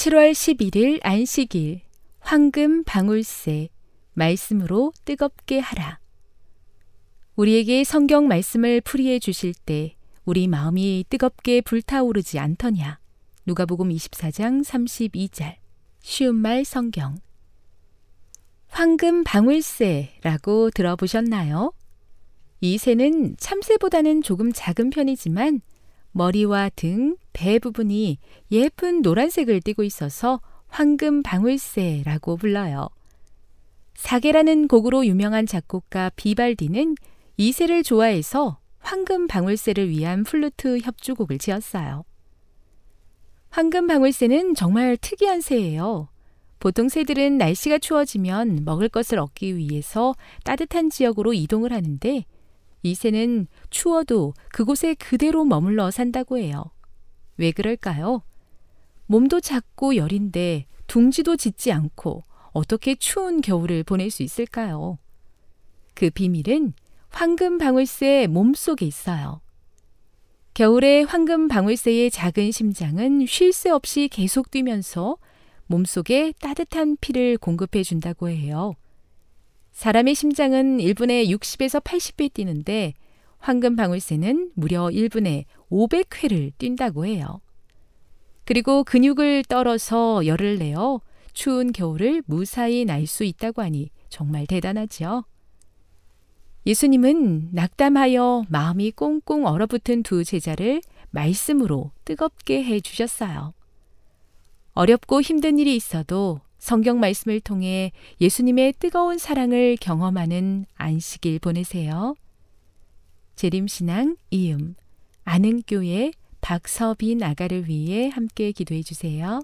7월 11일 안식일 황금 방울새 말씀으로 뜨겁게 하라. 우리에게 성경 말씀을 풀이해 주실 때 우리 마음이 뜨겁게 불타오르지 않더냐. 누가복음 24장 32절. 쉬운 말 성경. 황금 방울새라고 들어보셨나요? 이 새는 참새보다는 조금 작은 편이지만 머리와 등, 배부분이 예쁜 노란색을 띠고 있어서 황금 방울새라고 불러요. 사계라는 곡으로 유명한 작곡가 비발디는 이 새를 좋아해서 황금 방울새를 위한 플루트 협주곡을 지었어요. 황금 방울새는 정말 특이한 새예요. 보통 새들은 날씨가 추워지면 먹을 것을 얻기 위해서 따뜻한 지역으로 이동을 하는데 이 새는 추워도 그곳에 그대로 머물러 산다고 해요. 왜 그럴까요? 몸도 작고 여린데 둥지도 짓지 않고 어떻게 추운 겨울을 보낼 수 있을까요? 그 비밀은 황금 방울새 의 몸속에 있어요. 겨울에 황금 방울새의 작은 심장은 쉴 새 없이 계속 뛰면서 몸속에 따뜻한 피를 공급해 준다고 해요. 사람의 심장은 1분에 60에서 80배 뛰는데 황금 방울새는 무려 1분에 500회를 뛴다고 해요. 그리고 근육을 떨어서 열을 내어 추운 겨울을 무사히 날 수 있다고 하니 정말 대단하지요. 예수님은 낙담하여 마음이 꽁꽁 얼어붙은 두 제자를 말씀으로 뜨겁게 해 주셨어요. 어렵고 힘든 일이 있어도 성경 말씀을 통해 예수님의 뜨거운 사랑을 경험하는 안식일 보내세요. 재림신앙 이음 아는교회 박서빈 아가를 위해 함께 기도해 주세요.